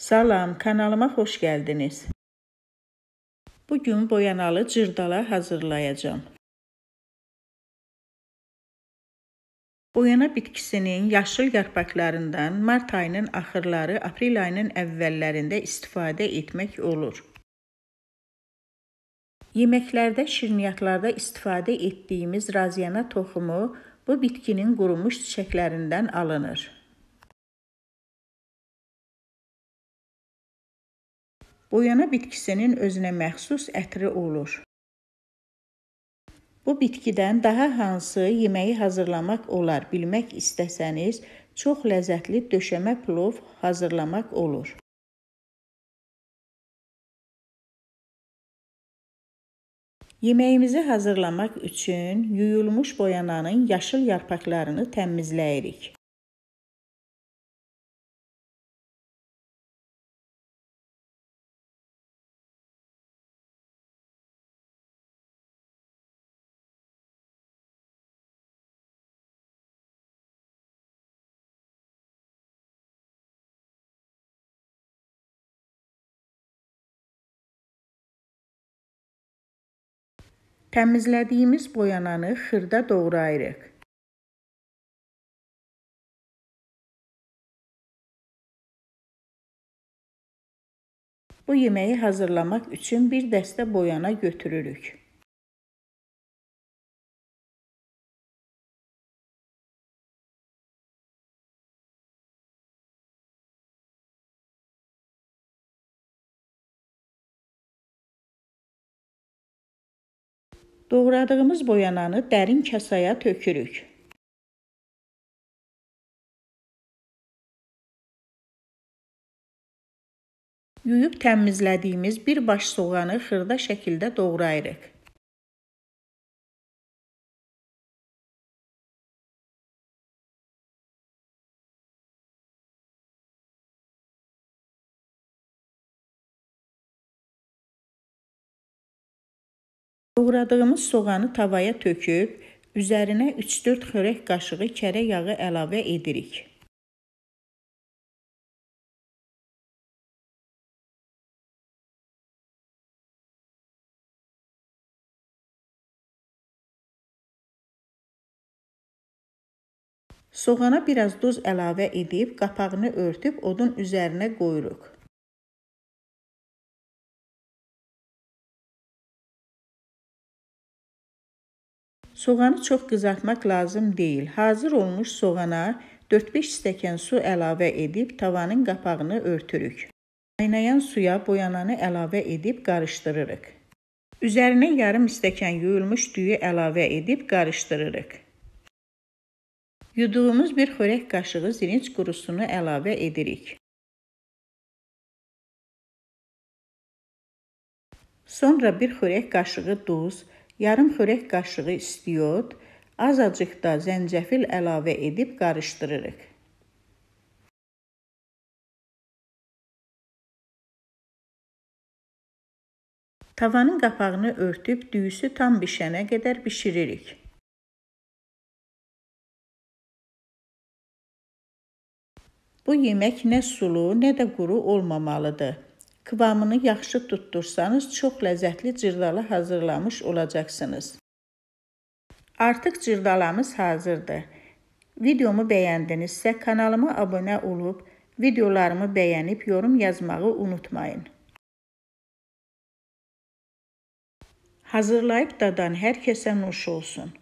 Salam, kanalıma xoş gəldiniz. Bugün boyanalı cırdala hazırlayacağım. Boyana bitkisinin yaşıl yarpaqlarından mart ayının axırları, aprel ayının əvvəllərində istifadə etmək olur. Yeməklərdə, şirniyyatlarda istifadə etdiyimiz raziyana toxumu bu bitkinin qurumuş çiçəklərindən alınır. boyana bitkisinin özünə məxsus ətri olur. Bu bitkidən daha hansı yeməyi hazırlamaq olar bilmək istəsəniz, çox ləzzətli döşəmə plov hazırlamaq olur. Yeməyimizi hazırlamaq üçün yuyulmuş boyananın yaşıl yarpaqlarını təmizləyirik. Təmizlədiyimiz boyananı xırda doğrayırıq. Bu yeməyi hazırlamaq üçün bir dəstə boyana götürürük. Doğradığımız boyananı dərin kasaya tökürük. Yuyub təmizlədiyimiz bir baş soğanı xırda şəkildə doğrayırıq. Doğradığımız soğanı tavaya töküb, üzərinə 3-4 xörək qaşığı kərə yağı əlavə edirik. Soğana biraz duz əlavə edib, qapağını örtüb odun üzərinə qoyuruq. Soğanı çox qızartmaq lazım deyil. Hazır olmuş soğana 4-5 stəkan su əlavə edib tavanın qapağını örtürük. Qaynayan suya boyananı əlavə edib qarışdırırıq. Üzərinə yarım stəkan yuyulmuş düyü əlavə edib qarışdırırıq. Yuduğumuz bir xörək qaşığı zirinc qurusunu əlavə edirik. Sonra bir xörək qaşığı duz, Yarım xörək qaşığı istiyot, azacıq da zəncəfil əlavə edib qarışdırırıq. Tavanın qapağını örtüb düyüsü tam bişənə qədər bişiririk. Bu yemək nə sulu, nə də quru olmamalıdır. Kıvamını yaxşı tutdursanız, çox ləzzətli cirdala hazırlamış olacaqsınız. Artıq cirdalamız hazırdır. Videomu bəyəndinizsə, kanalıma abunə olub, videolarımı bəyənib yorum yazmağı unutmayın. Hazırlayıb dadan hər kəsə nuş olsun.